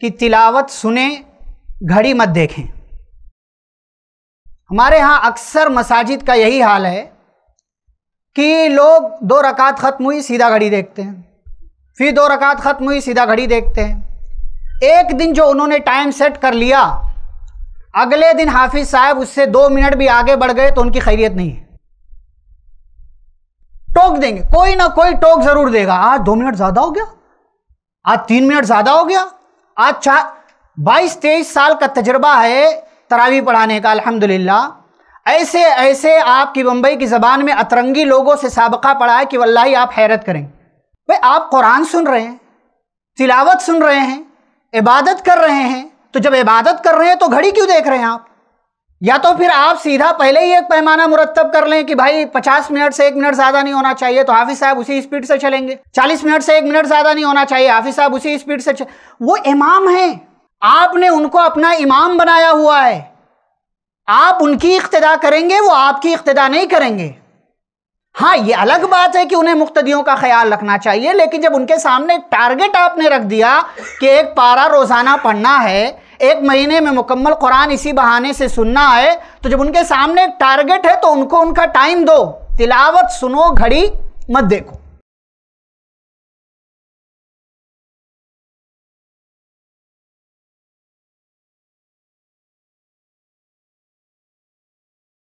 कि तिलावत सुने घड़ी मत देखें हमारे यहाँ अक्सर मसाजिद का यही हाल है कि लोग दो रकात ख़त्म हुई सीधा घड़ी देखते हैं फिर दो रकात ख़त्म हुई सीधा घड़ी देखते हैं एक दिन जो उन्होंने टाइम सेट कर लिया अगले दिन हाफिज़ साहब उससे दो मिनट भी आगे बढ़ गए तो उनकी खैरियत नहीं है टोक देंगे कोई ना कोई टोक ज़रूर देगा आज दो मिनट ज़्यादा हो गया आज तीन मिनट ज़्यादा हो गया अच्छा बाईस तेईस साल का तजर्बा है तरावी पढ़ाने का अल्हम्दुलिल्लाह ऐसे ऐसे आपकी बम्बई की ज़बान में अतरंगी लोगों से सबका पढ़ा है कि वल्लाही आप हैरत करें भाई आप कुरान सुन रहे हैं तिलावत सुन रहे हैं इबादत कर रहे हैं तो जब इबादत कर रहे हैं तो घड़ी क्यों देख रहे हैं आप या तो फिर आप सीधा पहले ही एक पैमाना मुरतब कर लें कि भाई 50 मिनट से एक मिनट ज़्यादा नहीं होना चाहिए तो हाफिज़ साहब उसी स्पीड से चलेंगे 40 मिनट से एक मिनट ज़्यादा नहीं होना चाहिए हाफिज़ साहब उसी स्पीड से वो इमाम हैं आपने उनको अपना इमाम बनाया हुआ है आप उनकी इक्तदा करेंगे वो आपकी इक्तदा नहीं करेंगे हाँ ये अलग बात है कि उन्हें मुख्तियों का ख्याल रखना चाहिए लेकिन जब उनके सामने टारगेट आपने रख दिया कि एक पारा रोज़ाना पढ़ना है एक महीने में मुकम्मल कुरान इसी बहाने से सुनना है तो जब उनके सामने टारगेट है तो उनको उनका टाइम दो तिलावत सुनो घड़ी मत देखो